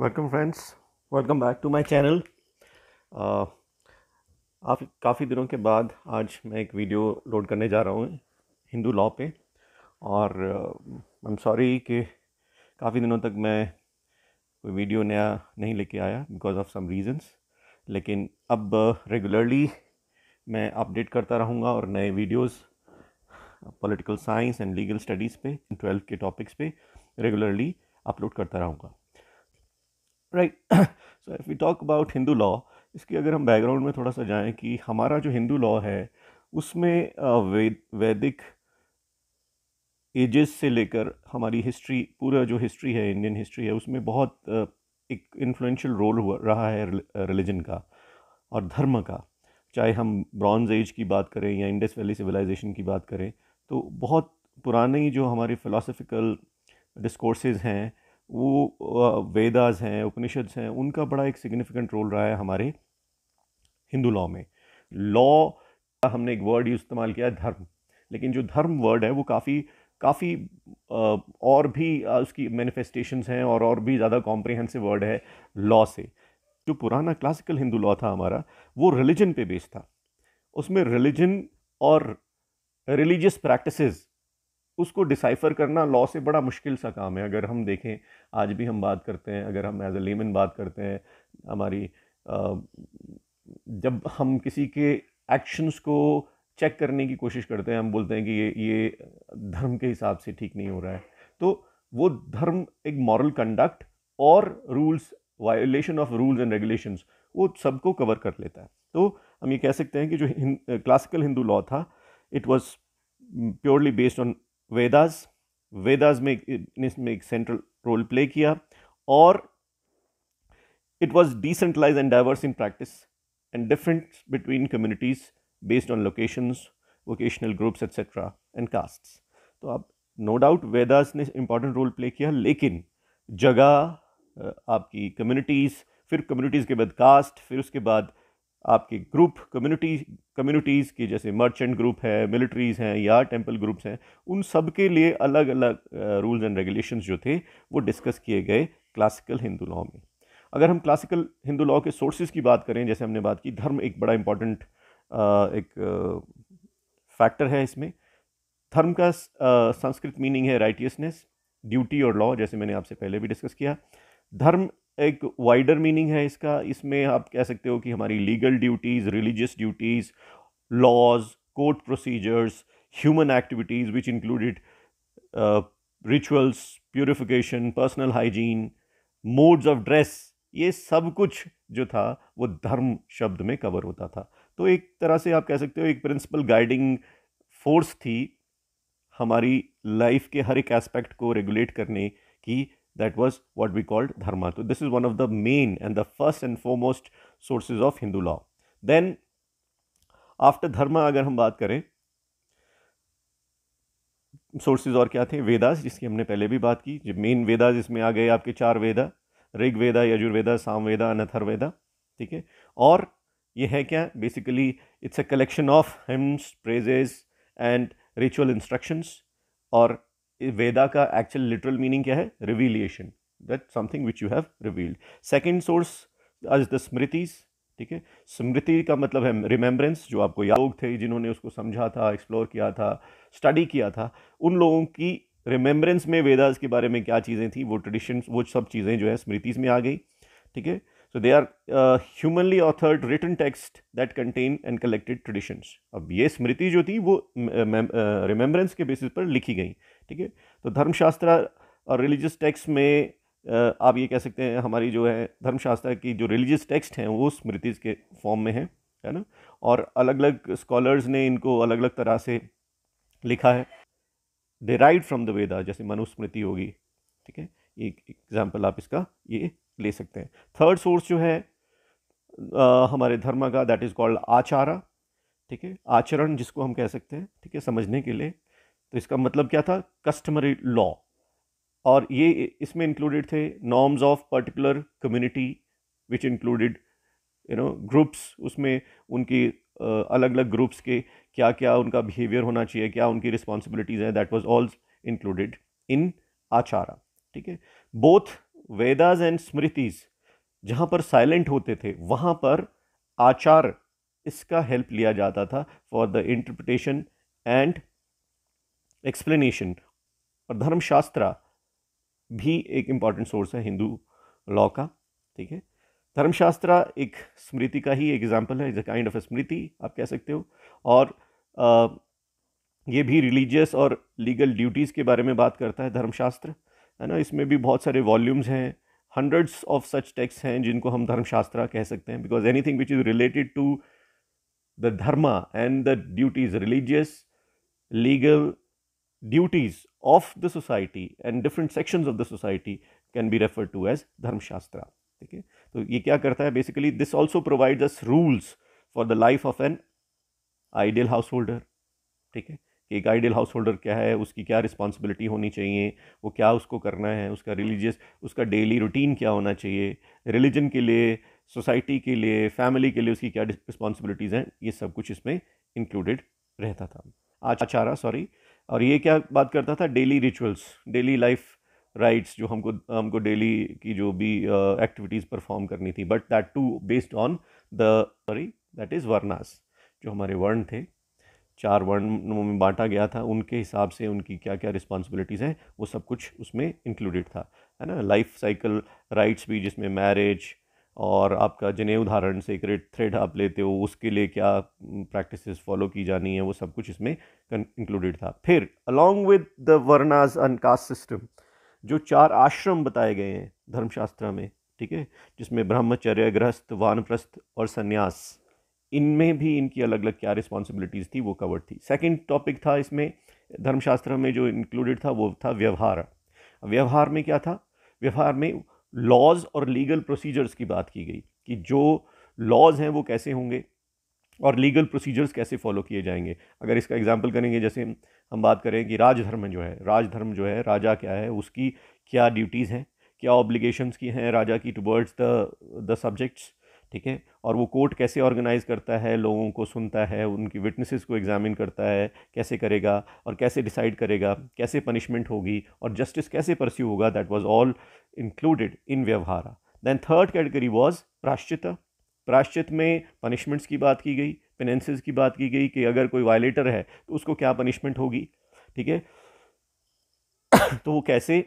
welcome friends welcome back to my channel आप काफ़ी दिनों के बाद आज मैं एक वीडियो लोड करने जा रहा हूँ हिंदू लॉ पे और आई एम सॉरी कि काफ़ी दिनों तक मैं कोई वीडियो नया नहीं लेके आया बिकॉज ऑफ सम रीजंस लेकिन अब रेगुलरली uh, मैं अपडेट करता रहूँगा और नए videos political science and legal studies पे ट्वेल्थ के टॉपिक्स पे रेगुलरली अपलोड करता रहूँगा right so if we talk about Hindu law इसकी अगर हम बैकग्राउंड में थोड़ा सा जाएं कि हमारा जो हिंदू लॉ है उसमें वेद वैदिक एजेस से लेकर हमारी हिस्ट्री पूरा जो हिस्ट्री है इंडियन हिस्ट्री है उसमें बहुत एक इन्फ्लुएंशियल रोल हुआ रहा है रिलीजन का और धर्म का चाहे हम ब्रॉन्ज एज की बात करें या इंडस वैली सिविलाइजेशन की बात करें तो बहुत पुरानी जो हमारी फ़िलासफ़िकल डिस्कोर्सेज हैं वो वेदास हैं उपनिषद्स हैं उनका बड़ा एक सिग्निफिकेंट रोल रहा है हमारे हिंदू लॉ में लॉ का हमने एक वर्ड इस्तेमाल किया है धर्म लेकिन जो धर्म वर्ड है वो काफ़ी काफ़ी और भी उसकी मैनिफेस्टेशंस हैं और और भी ज़्यादा कॉम्प्रिहेंसिव वर्ड है लॉ से जो पुराना क्लासिकल हिंदू लॉ था हमारा वो रिलीजन पे बेस्ड था उसमें रिलीजन और रिलीजियस प्रैक्टिसेस उसको डिसाइफर करना लॉ से बड़ा मुश्किल सा काम है अगर हम देखें आज भी हम बात करते हैं अगर हम एज ए लेमन बात करते हैं हमारी जब हम किसी के एक्शंस को चेक करने की कोशिश करते हैं हम बोलते हैं कि ये ये धर्म के हिसाब से ठीक नहीं हो रहा है तो वो धर्म एक मॉरल कंडक्ट और rules violation of rules and regulations वो सबको कवर कर लेता है तो हम ये कह सकते हैं कि जो क्लासिकल हिंदू लॉ था it was purely based on Vedas Vedas में इसमें एक सेंट्रल रोल प्ले किया और it was decentralize and diverse in practice and different between communities based on locations vocational groups etcetera and castes तो आप नो डाउट वेदास ने important role play किया लेकिन जगह आपकी कम्युनिटीज़ फिर कम्युनिटीज़ के बाद कास्ट फिर उसके बाद आपके ग्रुप कम्युनिटी कम्युनिटीज़ के जैसे मर्चेंट ग्रुप है मिलिट्रीज़ हैं या टेंपल ग्रुप्स हैं उन सब के लिए अलग अलग रूल्स एंड रेगुलेशन जो थे वो डिस्कस किए गए क्लासिकल हिंदू लॉ में अगर हम क्लासिकल हिंदू लॉ के सोर्सेज की बात करें जैसे हमने बात की धर्म एक बड़ा इम्पॉर्टेंट एक फैक्टर है इसमें धर्म का संस्कृत मीनिंग है राइटियसनेस ड्यूटी और लॉ जैसे मैंने आपसे पहले भी डिस्कस किया धर्म एक वाइडर मीनिंग है इसका इसमें आप कह सकते हो कि हमारी legal duties religious duties laws court procedures human activities which included rituals purification personal hygiene modes of dress ये सब कुछ जो था वो धर्म शब्द में कवर होता था तो एक तरह से आप कह सकते हो एक प्रिंसिपल गाइडिंग फोर्स थी हमारी लाइफ के हर एक एस्पेक्ट को रेगुलेट करने की that was what we called dharma so this is one of the main and the first and foremost sources of hindu law then after dharma अगर हम बात करें सोर्सेज और क्या थे वेदास जिसकी हमने पहले भी बात की जो मेन वेदास इसमें आ गए आपके चार वेदा ऋग वेदा यजुर्वेदा सामवेदा अनथर्वेदा ठीक है और ये है क्या basically it's a collection of hymns praises and ritual instructions और वेदा का एक्चुअल लिटरल मीनिंग क्या है revelation that something which you have revealed second source is the smritis ठीक है स्मृति का मतलब है रिमेम्बरेंस जो आपको याद लोग थे जिन्होंने उसको समझा था एक्सप्लोर किया था स्टडी किया था उन लोगों की रिमेम्बरेंस में वेदाज के बारे में क्या चीज़ें थी वो ट्रेडिशंस वो सब चीज़ें जो है स्मृतिज में आ गई ठीक है so they are humanly authored written text that contain and collected traditions अब ये स्मृति जो थी वो रिमेम्बरेंस uh, uh के बेसिस पर लिखी गई ठीक है तो धर्मशास्त्र और रिलीजियस टेक्स्ट में आप ये कह सकते हैं हमारी जो है धर्मशास्त्र की जो रिलीजियस टेक्स्ट हैं वो स्मृति के फॉर्म में हैं है ना और अलग अलग स्कॉलर्स ने इनको अलग अलग तरह से लिखा है दे फ्रॉम द वेदा जैसे मनुस्मृति होगी ठीक है एक एग्जाम्पल आप इसका ये ले सकते हैं थर्ड सोर्स जो है आ, हमारे धर्म का दैट इज़ कॉल्ड आचारा ठीक है आचरण जिसको हम कह सकते हैं ठीक है समझने के लिए तो इसका मतलब क्या था कस्टमरी लॉ और ये इसमें इंक्लूडेड थे norms of particular community which included you know groups उसमें उनकी अलग अलग ग्रुप्स के क्या क्या उनका बिहेवियर होना चाहिए क्या उनकी रिस्पॉन्सिबिलिटीज़ हैं that was all included in achara ठीक है बोथ वेदाज एंड स्मृतिज जहाँ पर साइलेंट होते थे वहाँ पर आचार इसका हेल्प लिया जाता था for the interpretation and explanation और धर्मशास्त्र भी एक इम्पॉर्टेंट सोर्स है हिंदू लॉ का ठीक है धर्मशास्त्र एक स्मृति का ही एक एग्जाम्पल है is a kind of a smriti आप कह सकते हो और ये भी रिलीजियस और लीगल ड्यूटीज़ के बारे में बात करता है धर्मशास्त्र है ना इसमें भी बहुत सारे वॉल्यूम्स हैं हंड्रेड्स ऑफ सच टेक्स हैं जिनको हम धर्मशास्त्र कह सकते हैं because anything which is related to the dharma and the duties religious legal duties of the society and different sections of the society can be referred to as dharmshastra ठीक है तो ये क्या करता है basically this also provide us rules for the life of an ideal householder ठीक है एक आइडियल हाउस होल्डर क्या है उसकी क्या रिस्पॉन्सिबिलिटी होनी चाहिए वो क्या उसको करना है उसका रिलीजियस उसका डेली रूटीन क्या होना चाहिए रिलीजन के लिए सोसाइटी के लिए फैमिली के लिए उसकी क्या रिस्पॉन्सिबिलिटीज़ हैं ये सब कुछ इसमें इंक्लूडेड रहता था आचारा सॉरी और ये क्या बात करता था daily rituals daily life rites जो हमको हमको डेली की जो भी एक्टिविटीज़ uh, परफॉर्म करनी थी but that too based on the sorry that is varnas जो हमारे वर्ण थे चार वर्णों में बांटा गया था उनके हिसाब से उनकी क्या क्या रिस्पॉन्सिबिलिटीज़ हैं वो सब कुछ उसमें इंक्लूडेड था है ना लाइफ साइकिल राइट्स भी जिसमें मैरिज और आपका जिन्हें उदाहरण सीक्रेट थ्रेड आप लेते हो उसके लिए क्या प्रैक्टिसेस फॉलो की जानी है वो सब कुछ इसमें इंक्लूडेड था फिर along with the varnas and caste system जो चार आश्रम बताए गए हैं धर्मशास्त्र में ठीक है जिसमें ब्रह्मचर्य गृहस्थ वानप्रस्थ और संन्यास इनमें भी इनकी अलग अलग क्या रिस्पॉन्सिबिलिटीज़ थी वो कवर थी सेकेंड टॉपिक था इसमें धर्मशास्त्र में जो इंक्लूडेड था वो था व्यवहार व्यवहार में क्या था व्यवहार में लॉज और लीगल प्रोसीजर्स की बात की गई कि जो लॉज हैं वो कैसे होंगे और लीगल प्रोसीजर्स कैसे फॉलो किए जाएंगे अगर इसका एग्जाम्पल करेंगे जैसे हम बात करें कि राजधर्म जो है राजधर्म जो है राजा क्या है उसकी क्या ड्यूटीज़ हैं क्या ऑब्लिगेशंस की हैं राजा की टुवर्ड्स द द सब्जेक्ट्स ठीक है और वो कोर्ट कैसे ऑर्गेनाइज़ करता है लोगों को सुनता है उनकी विटनेसेस को एग्जामिन करता है कैसे करेगा और कैसे डिसाइड करेगा कैसे पनिशमेंट होगी और जस्टिस कैसे परस्यू होगा that was all included in vyavahara Then third category was prayaschit प्राश्चित में पनिशमेंट्स की बात की गई पेनेंसेस की बात की गई कि अगर कोई वायलेटर है तो उसको क्या पनिशमेंट होगी ठीक है तो वो कैसे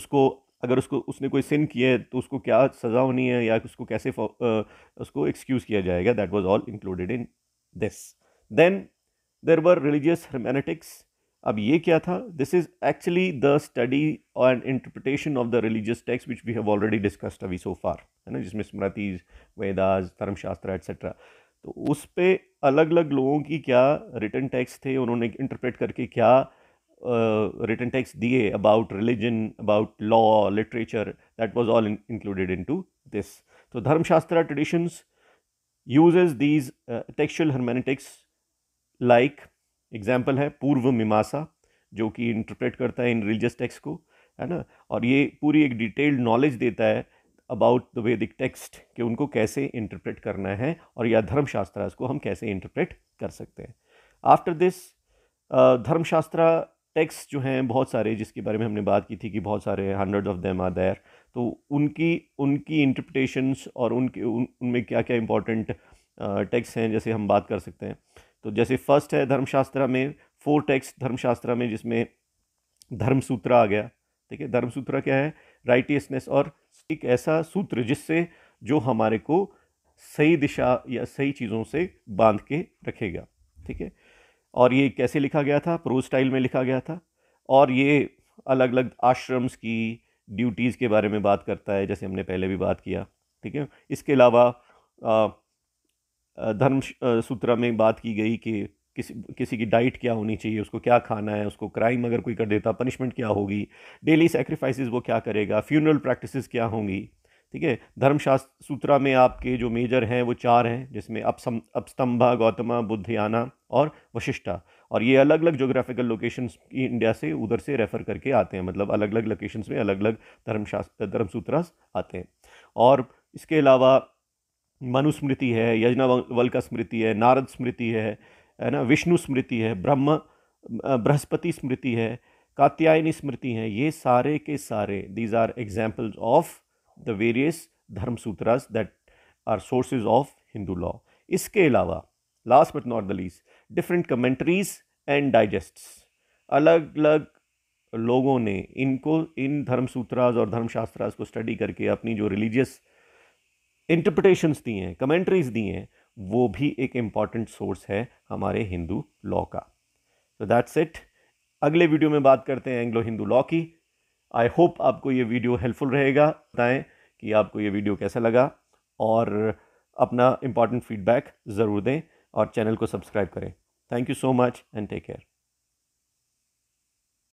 उसको अगर उसको उसने कोई सिन किया है तो उसको क्या सज़ा होनी है या उसको कैसे आ, उसको एक्सक्यूज़ किया जाएगा that was all included in this then there were religious hermeneutics अब ये क्या था this is actually the study and interpretation of the religious text which we have already discussed अभी सो फार है ना जिसमें स्मृतिज वेदाज धर्मशास्त्र एट्सेट्रा तो उस पर अलग अलग लोगों की क्या रिटर्न टेक्स्ट थे उन्होंने इंटरप्रेट करके क्या रिटर्न टैक्स दिए about religion about law literature that was all included in to this तो Dharmashastra traditions use these textual textual like like example है पूर्व मीमांसा जो कि इंटरप्रेट करता है इन रिलीजियस टेक्स्ट को है ना और ये पूरी एक डिटेल्ड नॉलेज देता है अबाउट द वैदिक टेक्स्ट कि उनको कैसे इंटरप्रेट करना है और या धर्मशास्त्र को हम कैसे इंटरप्रेट कर सकते हैं आफ्टर दिस धर्मशास्त्र टेक्स्ट जो हैं बहुत सारे जिसके बारे में हमने बात की थी कि बहुत सारे hundred of them are there तो उनकी उनकी इंटरप्रिटेशंस और उनके उन उनमें क्या क्या इंपॉर्टेंट टेक्स्ट हैं जैसे हम बात कर सकते हैं तो जैसे फर्स्ट है धर्मशास्त्रा में फोर टेक्स्ट धर्मशास्त्रा में जिसमें धर्म सूत्र आ गया ठीक है धर्म सूत्र क्या है राइटियसनेस और एक ऐसा सूत्र जिससे जो हमारे को सही दिशा या सही चीज़ों से बांध के रखेगा ठीक है और ये कैसे लिखा गया था प्रो स्टाइल में लिखा गया था और ये अलग अलग आश्रम्स की ड्यूटीज़ के बारे में बात करता है जैसे हमने पहले भी बात किया ठीक है इसके अलावा धर्म सूत्र में बात की गई कि किसी किसी की डाइट क्या होनी चाहिए उसको क्या खाना है उसको क्राइम अगर कोई कर देता पनिशमेंट क्या होगी डेली सेक्रीफाइसेस वो क्या करेगा फ्यूनरल प्रैक्टिसेस क्या होंगी ठीक है धर्मशास्त्र सूत्रा में आपके जो मेजर हैं वो चार हैं जिसमें अपसम अपस्तंभा गौतमा बुद्धयाना और वशिष्ठा और ये अलग अलग जोग्राफिकल लोकेशन की इंडिया से उधर से रेफ़र करके आते हैं मतलब अलग अलग लोकेशंस में अलग अलग धर्मशास्त्र धर्मसूत्रा आते हैं और इसके अलावा मनुस्मृति है यजनावल का स्मृति है नारद स्मृति है है ना विष्णु स्मृति है ब्रह्म बृहस्पति स्मृति है कात्यायनी स्मृति है ये सारे के सारे these are examples of the various Dharma Sutras that are sources of Hindu law इसके अलावा last but not the least different commentaries and digests अलग अलग लोगों ने इनको इन धर्म सूत्रास और धर्मशास्त्रास को स्टडी करके अपनी जो रिलीजियस इंटरप्रटेशंस दिए हैं कमेंट्रीज दिए हैं वो भी एक इम्पॉर्टेंट सोर्स है हमारे हिंदू लॉ का तो दैट्स इट अगले वीडियो में बात करते हैं एंग्लो हिंदू लॉ की आई होप आपको ये वीडियो हेल्पफुल रहेगा बताएं कि आपको ये वीडियो कैसा लगा और अपना इम्पॉर्टेंट फीडबैक ज़रूर दें और चैनल को सब्सक्राइब करें thank you so much and take care